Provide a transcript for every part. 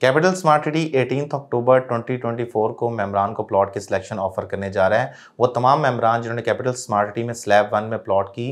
capital smart city 18 अक्टूबर 2024 को मेमरान को plot की सिलेक्शन ऑफर करने जा रहे हैं वो तमाम मेमरान जिन्होंने कैपिटल स्मार्ट सिटी में स्लैब वन में प्लॉट की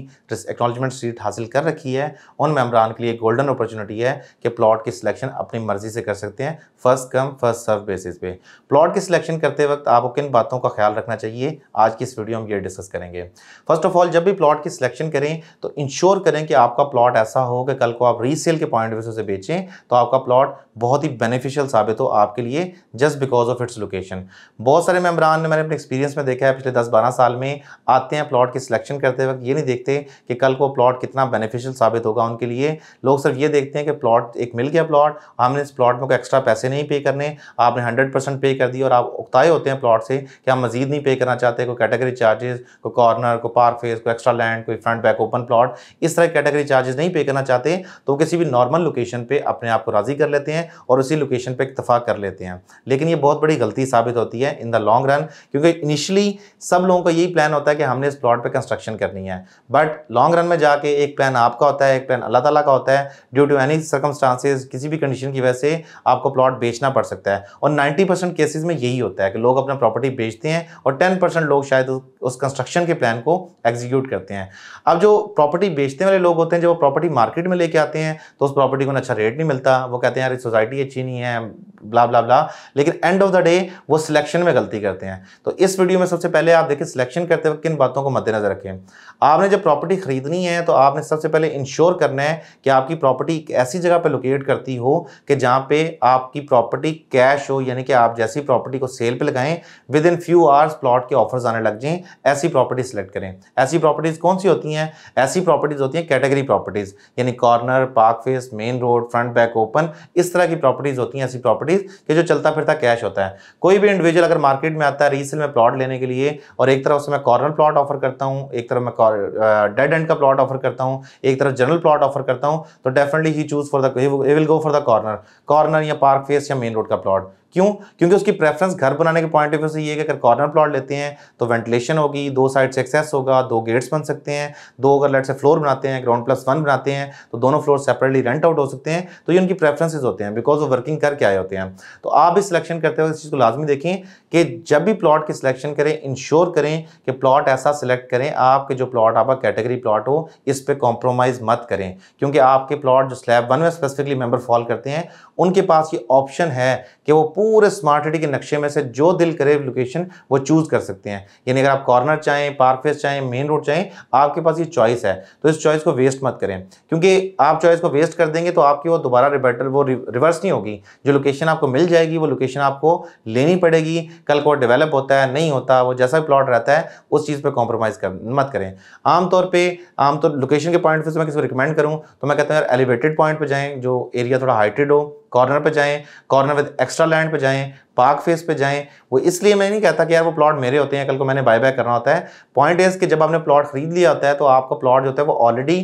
एक्नोलॉजमेंट सीट हासिल कर रखी है उन मेमरान के लिए गोल्डन अपॉर्चुनिटी है कि प्लॉट की सिलेक्शन अपनी मर्जी से कर सकते हैं first come first serve basis पे प्लॉट की सिलेक्शन करते वक्त आपको किन बातों का ख्याल रखना चाहिए आज की इस वीडियो में ये डिस्कस करेंगे फर्स्ट ऑफ ऑल जब भी प्लॉट की सिलेक्शन करें तो इंश्योर करें कि आपका प्लॉट ऐसा हो कि कल को आप रीसेल के पॉइंट ऑफ व्यू से बेचें तो आपका प्लॉट बहुत ही बेनिफिट बेनिफिशियल साबित हो आपके लिए just because of its location बहुत सारे मेम्बरान ने मैंने अपने एक्सपीरियंस में देखा है पिछले 10-12 साल में आते हैं प्लॉट की सिलेक्शन करते वक्त ये नहीं देखते कि कल को प्लॉट कितना बेनिफिशियल साबित होगा उनके लिए लोग सिर्फ ये देखते हैं कि प्लॉट एक मिल गया प्लॉट हमने इस प्लॉट में कोई एक्स्ट्रा पैसे नहीं पे करने आपने हंड्रेड परसेंट पे कर दिया और आप उकताए होते हैं प्लॉट से कि हम मजीद नहीं पे करना चाहते कोई कैटेगरी चार्जेस कोई कॉर्नर कोई पार्क फेस कोई एक्स्ट्रा लैंड कोई फ्रंट बैक ओपन प्लॉट इस तरह कैटेगरी चार्जेस नहीं पे करना चाहते तो किसी भी नॉर्मल लोकेशन पर अपने आप को राज़ी कर लेते हैं और उसी लोकेशन पे इतफाक़ कर लेते हैं लेकिन ये बहुत बड़ी गलती साबित होती है इन द लॉन्ग रन क्योंकि इनिशियली सब लोगों का यही प्लान होता है कि हमने इस प्लॉट पे कंस्ट्रक्शन करनी है बट लॉन्ग रन में जाके एक प्लान आपका होता है एक प्लान अल्लाह ताला का होता है ड्यू टू एनी सर्कमस्टांसिस किसी भी कंडीशन की वजह से आपको प्लॉट बेचना पड़ सकता है और नाइन्टी केसेज में यही होता है कि लोग अपना प्रॉपर्टी बेचते हैं और टेन लोग शायद उस कंस्ट्रक्शन के प्लान को एग्जीक्यूट करते हैं अब जो प्रॉपर्टी बेचने वाले लोग होते हैं जब वो प्रॉपर्टी मार्केट में लेके आते हैं तो उस प्रॉपर्टी को अच्छा रेट नहीं मिलता वो कहते हैं यार सोसाइटी अच्छी नहीं नहीं है ब्ला ब्ला ब्ला लेकिन एंड ऑफ द डे वो सिलेक्शन में गलती करते हैं तो इस वीडियो में सबसे पहले आप देखिए सिलेक्शन करते वक्त किन बातों को मद्देनजर रखें आपने जब प्रॉपर्टी खरीदनी है तो आपने सबसे पहले इंश्योर करना है कि आपकी प्रॉपर्टी एक ऐसी जगह पर लोकेट करती हो कि जहाँ पे आपकी प्रॉपर्टी कैश हो यानी कि आप जैसी प्रॉपर्टी को सेल पर लगाएं within few hours plot के ऑफर्स आने लग जाएँ ऐसी प्रॉपर्टी सेलेक्ट करें ऐसी प्रॉपर्टीज़ कौन सी होती हैं ऐसी प्रॉपर्टीज़ होती हैं कैटेगरी प्रॉपर्टीज़ यानी corner park face main road front back open इस तरह की प्रॉपर्टीज़ होती हैं ऐसी प्रॉपर्टीज़ कि जो चलता फिरता कैश होता है कोई भी इंडिविजुअल अगर मार्केट में आता है रीसेल में प्लॉट लेने के लिए और एक तरफ से मैं कॉर्नर प्लॉट ऑफर करता हूँ एक तरफ मैं डेड एंड का प्लॉट ऑफर करता हूँ एक तरफ जनरल प्लॉट ऑफर करता हूँ तो डेफिनेटली ही choose for the will go for the corner corner या पार्क फेस या मेन रोड का प्लॉट क्यों क्योंकि उसकी प्रेफरेंस घर बनाने के पॉइंट ऑफ व्यू से ये है कि अगर कॉर्नर प्लॉट लेते हैं तो वेंटिलेशन होगी दो साइड से एक्सेस होगा दो गेट्स बन सकते हैं दो अगर लेट से फ्लोर बनाते हैं ग्राउंड प्लस वन बनाते हैं तो दोनों फ्लोर सेपरेटली रेंट आउट हो सकते हैं तो ये उनकी प्रेफरेंसेज होते हैं बिकॉज वो वर्किंग करके आए होते हैं तो आप भी सिलेक्शन करते हुए इस चीज़ को लाजमी देखें कि जब भी प्लॉट की सिलेक्शन करें इंश्योर करें कि प्लॉट ऐसा सिलेक्ट करें आपके जो प्लॉट आपका कैटेगरी प्लॉट हो इस पर कॉम्प्रोमाइज़ मत करें क्योंकि आपके प्लॉट जो स्लैब वन में स्पेसिफिकली मेम्बर फॉल करते हैं उनके पास ये ऑप्शन है कि वो पूरे स्मार्ट सिटी के नक्शे में से जो दिल करे लोकेशन वो चूज़ कर सकते हैं यानी अगर आप कॉर्नर चाहें पार्क फेस चाहें मेन रोड चाहें आपके पास ये चॉइस है तो इस चॉइस को वेस्ट मत करें क्योंकि आप चॉइस को वेस्ट कर देंगे तो आपकी वो दोबारा रिबेटल वो रिवर्स नहीं होगी जो लोकेशन आपको मिल जाएगी वो लोकेशन आपको लेनी पड़ेगी कल को डेवलप होता है नहीं होता वो जैसा प्लॉट रहता है उस चीज़ पर कॉम्प्रोमाइज़ कर मत करें आमतौर पर आमतौर लोकेशन के पॉइंट ऑफ व्यू से मैं किसी को रिकमेंड करूँ तो मैं कहता हूँ यार एलिवेटेड पॉइंट पर जाएँ जो एरिया थोड़ा हाइटेड हो कॉर्नर पे जाएं कॉर्नर विद एक्स्ट्रा लैंड पे जाएं पार्क फेस पे जाएं वो इसलिए मैं नहीं कहता कि यार वो प्लॉट मेरे होते हैं कल को मैंने बाय बाय करना होता है पॉइंट इज कि जब आपने प्लॉट खरीद लिया होता है तो आपका प्लॉट जो होता है वो ऑलरेडी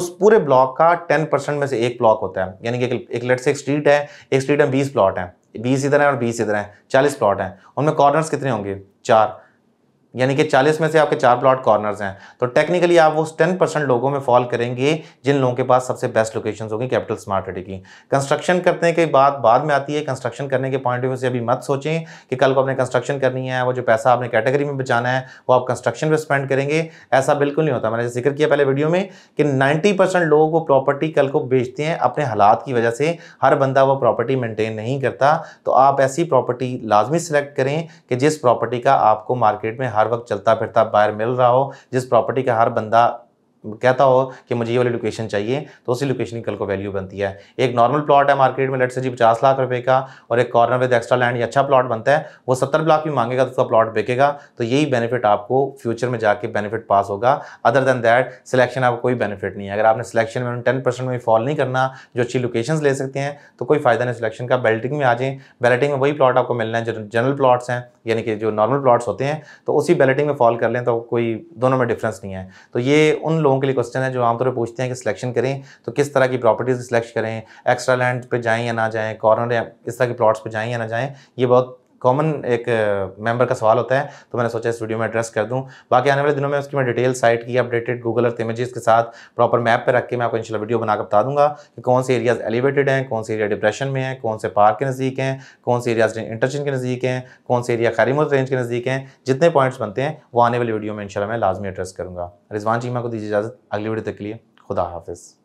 उस पूरे ब्लॉक का टेन परसेंट में से एक ब्लॉक होता है यानी कि एक लेट से एक स्ट्रीट है एक स्ट्रीट में बीस प्लॉट है बीस इधर है और बीस इधर है चालीस प्लॉट हैं उनमें कॉर्नर्स कितने होंगे चार यानी कि 40 में से आपके चार प्लॉट कॉर्नर्स हैं तो टेक्निकली आप वो 10 परसेंट लोगों में फॉल करेंगे जिन लोगों के पास सबसे बेस्ट लोकेशन होगी कैपिटल स्मार्ट सिटी की कंस्ट्रक्शन करने के बाद बाद में आती है कंस्ट्रक्शन करने के पॉइंट ऑफ व्यू से अभी मत सोचें कि कल को आपने कंस्ट्रक्शन करनी है वो जो पैसा आपने कैटेगरी में बचाना है वो आप कंस्ट्रक्शन पर स्पेंड करेंगे ऐसा बिल्कुल नहीं होता मैंने जिक्र किया पहले वीडियो में कि नाइन्टी लोग वो प्रॉपर्टी कल को बेचते हैं अपने हालात की वजह से हर बंदा वो प्रॉपर्टी मेंटेन नहीं करता तो आप ऐसी प्रॉपर्टी लाजमी सिलेक्ट करें कि जिस प्रॉपर्टी का आपको मार्केट में हर वक्त चलता फिरता बाहर मिल रहा हो जिस प्रॉपर्टी का हर बंदा कहता हो कि मुझे ये वाली लोकेशन चाहिए तो उसी लोकेशन की कल को वैल्यू बनती है एक नॉर्मल प्लॉट है मार्केट में लेट से जी पचास लाख रुपए का और एक कॉर्नर विद एक्स्ट्रा लैंड अच्छा प्लॉट बनता है वो सत्तर लाख भी मांगेगा तो उसका प्लॉट बिकेगा तो यही बेनिफिट आपको फ्यूचर में जाके बेनिफिट पास होगा अदर देन दैट सिलेक्शन आपको कोई बेनिफिट नहीं है अगर आपने सिलेक्शन में टेन परसेंट में फॉल नहीं करना जो अच्छी लोकेशन ले सकते हैं तो कोई फायदा नहीं सिलेक्शन का बेल्टिंग में आ जाए बैलेटिंग में वही प्लॉट आपको मिलना है जो जनरल प्लॉट्स हैं यानी कि जो नॉर्मल प्लॉट्स होते हैं तो उसी बैलेटिंग में फॉल कर लें तो कोई दोनों में डिफरेंस नहीं है तो ये उन लोग लोगों के लिए क्वेश्चन है जो आमतौर पर पूछते हैं कि सिलेक्शन करें तो किस तरह की प्रॉपर्टीज़ सिलेक्ट करें एक्स्ट्रा लैंड पर जाएँ या ना जाएँ कॉर्नर या इस तरह के प्लॉट्स पर जाएँ या ना जाएँ ये बहुत कॉमन एक मेंबर uh, का सवाल होता है तो मैंने सोचा इस वीडियो में एड्रेस कर दूँ बाकी आने वाले दिनों में उसकी मैं डिटेल साइट की अपडेटेड गूगल अर्थ इमेजेस के साथ प्रॉपर मैप पर रख के मैं आपको इंशाल्लाह वीडियो बनाकर बता दूंगा कि कौन से एरियाज़ एलिवेटेड हैं कौन से एरिया डिप्रेशन में हैं कौन से पार्क के नज़दीक हैं कौन से एरियाज इंटरचेंज के नज़दीक हैं कौन से एरिया खैरीमत रेंज के नज़दीक हैं जितने पॉइंट्स बनते हैं वो आने वाली वीडियो में इंशाल्लाह मैं लाजमी एड्रेस करूँगा रिजवान चीमा को दीजिए इजाज़त अगली वीडियो तक के लिए खुदा हाफिज़